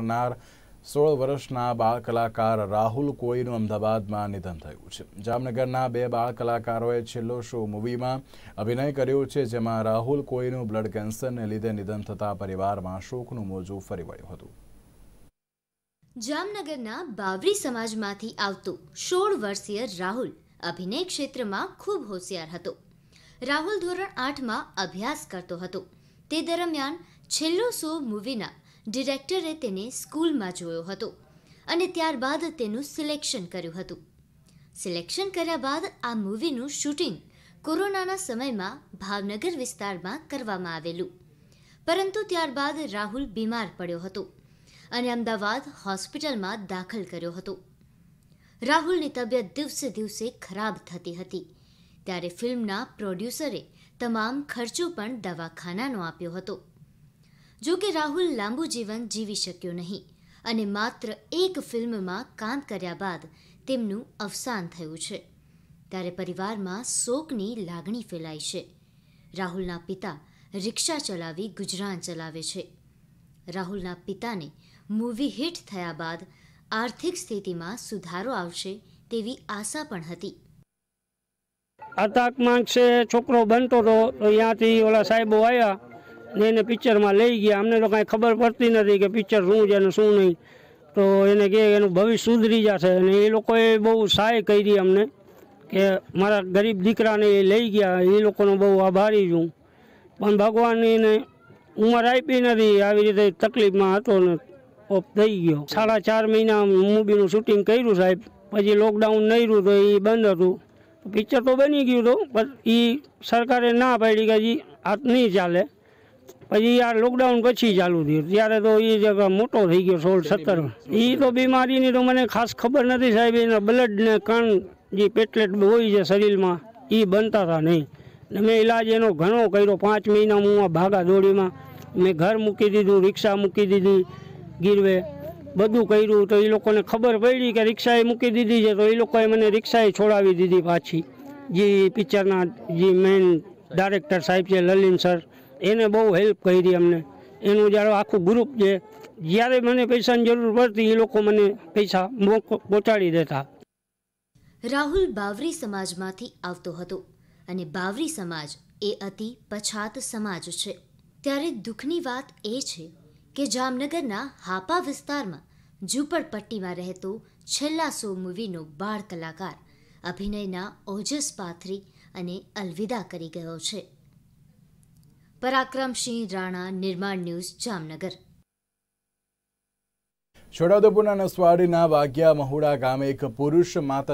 કરનાર સોળ વર્ષના બાળ કલાકાર રાહુલ કોઈનું અમદાવાદમાં નિધન થયું છે જામનગરના બે બાળ કલાકારોએ છેલ્લો શો મૂવીમાં અભિનય કર્યો છે જેમાં રાહુલ કોઈનું બ્લડ કેન્સરને લીધે નિધન થતા પરિવારમાં શોકનું મોજું ફરી વળ્યું હતું જામનગરના બાવરી સમાજમાંથી આવતો સોળ વર્ષીય રાહુલ અભિનય ક્ષેત્રમાં ખૂબ હોશિયાર હતો રાહુલ ધોરણ આઠમાં અભ્યાસ કરતો હતો તે દરમિયાન છેલ્લો શો મૂવીના ડિરેક્ટરે તેને સ્કૂલમાં જોયો હતો અને ત્યારબાદ તેનું સિલેક્શન કર્યું હતું સિલેક્શન કર્યા બાદ આ મૂવીનું શૂટિંગ કોરોનાના સમયમાં ભાવનગર વિસ્તારમાં કરવામાં આવેલું પરંતુ ત્યારબાદ રાહુલ બીમાર પડ્યો હતો અને અમદાવાદ હોસ્પિટલમાં દાખલ કર્યો હતો રાહુલની તબિયત દિવસે દિવસે ખરાબ થતી હતી ત્યારે ફિલ્મના પ્રોડ્યુસરે તમામ ખર્ચો પણ દવાખાનાનો આપ્યો હતો જો કે રાહુલ લાંબુ જીવન જીવી શક્યો નહીં અને માત્ર એક ફિલ્મમાં કામ કર્યા બાદ તેમનું અવસાન થયું છે ત્યારે પરિવારમાં શોકની લાગણી ફેલાઈ છે રાહુલના પિતા રિક્ષા ચલાવી ગુજરાન ચલાવે છે રાહુલના પિતાને મૂવી હિટ થયા બાદ આર્થિક સ્થિતિમાં સુધારો આવશે તેવી આશા પણ હતી અતાક માંગશે છોકરો બનતો હતો તો ત્યાંથી ઓલા સાહેબો આવ્યા ને એને પિક્ચરમાં લઈ ગયા અમને તો કાંઈ ખબર પડતી નથી કે પિક્ચર શું છે અને શું નહીં તો એને કહે એનું ભવિષ્ય સુધરી જશે અને એ લોકોએ બહુ સહાય કરી અમને કે મારા ગરીબ દીકરાને એ લઈ ગયા એ લોકોનો બહુ આભારી છું પણ ભગવાન એને ઉંમર આપી નથી આવી રીતે તકલીફમાં હતો ને ઓફ થઈ ગયો સાડા ચાર મહિના મૂવીનું શૂટિંગ કર્યું સાહેબ પછી લોકડાઉન નહીં રહ્યું તો એ બંધ હતું પિક્ચર તો બની ગયું હતું પણ એ સરકારે ના પાડી કે હજી હાથ નહીં ચાલે પછી યાર લોકડાઉન પછી ચાલુ થયું ત્યારે તો એ જગ્યા મોટો થઈ ગયો સોળ સત્તર એ તો બીમારીની તો મને ખાસ ખબર નથી સાહેબ એના બ્લડને કણ જે પેટલેટ હોય છે શરીરમાં એ બનતા હતા નહીં મેં ઈલાજ એનો ઘણો કર્યો પાંચ મહિના હું આ ભાગા દોડીમાં મેં ઘર મૂકી દીધું રિક્ષા મૂકી દીધી ગીરવે બધું કર્યું તો એ લોકોને ખબર પડી કે રિક્ષાએ મૂકી દીધી છે તો એ લોકોએ મને રિક્ષાએ છોડાવી દીધી પાછી જે પિક્ચરના જે મેઇન ડાયરેક્ટર સાહેબ છે લલિન સર એને બહુ હેલ્પ કરી અમને એનું જ્યારે આખું ગ્રુપ છે જ્યારે મને પૈસાની જરૂર પડતી એ લોકો મને પૈસા પહોંચાડી દેતા રાહુલ બાવરી સમાજમાંથી આવતો હતો અને બાવરી સમાજ એ અતિ પછાત સમાજ છે ત્યારે દુઃખની વાત એ છે કે જામનગરના હાપા વિસ્તારમાં ઝૂંપડપટ્ટીમાં રહેતો છેલ્લા સો મૂવીનો બાળ કલાકાર અભિનયના ઓજસ પાથરી અને અલવિદા કરી ગયો છે પરાક્રમસિંહ રાણા નિર્માણ ન્યૂઝ જામનગર છોટાઉદેપુરના નસવાડીના વાગ્યા મહુડા ગામે એક પુરુષ માતા